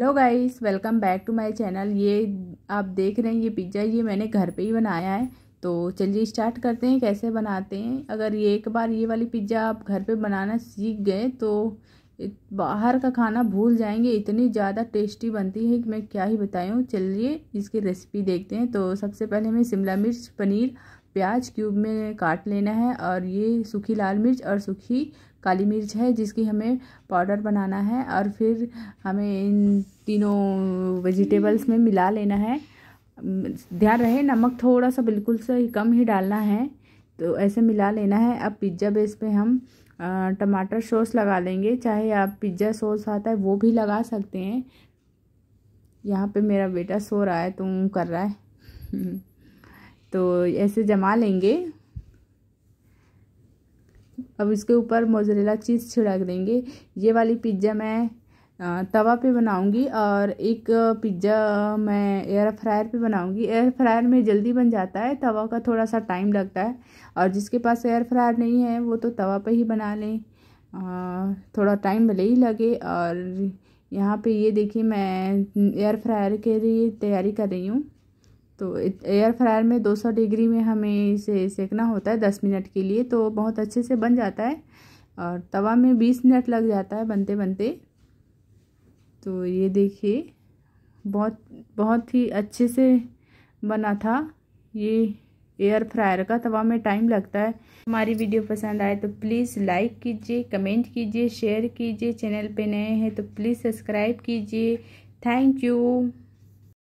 hello guys welcome back to my channel ये आप देख रहे हैं ये पिज्ज़ा ये मैंने घर पे ही बनाया है तो चलिए स्टार्ट करते हैं कैसे बनाते हैं अगर ये एक बार ये वाली पिज्ज़ा आप घर पे बनाना सीख गए तो बाहर का खाना भूल जाएंगे इतनी ज़्यादा टेस्टी बनती है कि मैं क्या ही बताऊँ चलिए इसकी रेसिपी देखते हैं तो सबसे पहले हमें शिमला मिर्च पनीर प्याज क्यूब में काट लेना है और ये सूखी लाल मिर्च और सूखी काली मिर्च है जिसकी हमें पाउडर बनाना है और फिर हमें इन तीनों वेजिटेबल्स में मिला लेना है ध्यान रहे नमक थोड़ा सा बिल्कुल से कम ही डालना है तो ऐसे मिला लेना है अब पिज्ज़ा बेस पे हम टमाटर सॉस लगा लेंगे चाहे आप पिज्ज़ा सॉस आता है वो भी लगा सकते हैं यहाँ पे मेरा बेटा सो रहा है तो कर रहा है तो ऐसे जमा लेंगे अब इसके ऊपर मोजरेला चीज़ छिड़क देंगे ये वाली पिज्ज़ा मैं तवा पे बनाऊंगी और एक पिज्ज़ा मैं एयर फ्रायर पे बनाऊंगी एयर फ्रायर में जल्दी बन जाता है तवा का थोड़ा सा टाइम लगता है और जिसके पास एयर फ्रायर नहीं है वो तो तवा पे ही बना लें थोड़ा टाइम भले ही लगे और यहाँ पे ये देखिए मैं एयर फ्रायर के लिए तैयारी कर रही हूँ तो एयर फ्रायर में 200 डिग्री में हमें इसे सेकना होता है 10 मिनट के लिए तो बहुत अच्छे से बन जाता है और तवा में 20 मिनट लग जाता है बनते बनते तो ये देखिए बहुत बहुत ही अच्छे से बना था ये एयर फ्रायर का तवा में टाइम लगता है हमारी वीडियो पसंद आए तो प्लीज़ लाइक कीजिए कमेंट कीजिए शेयर कीजिए चैनल पे नए हैं तो प्लीज़ सब्सक्राइब कीजिए थैंक यू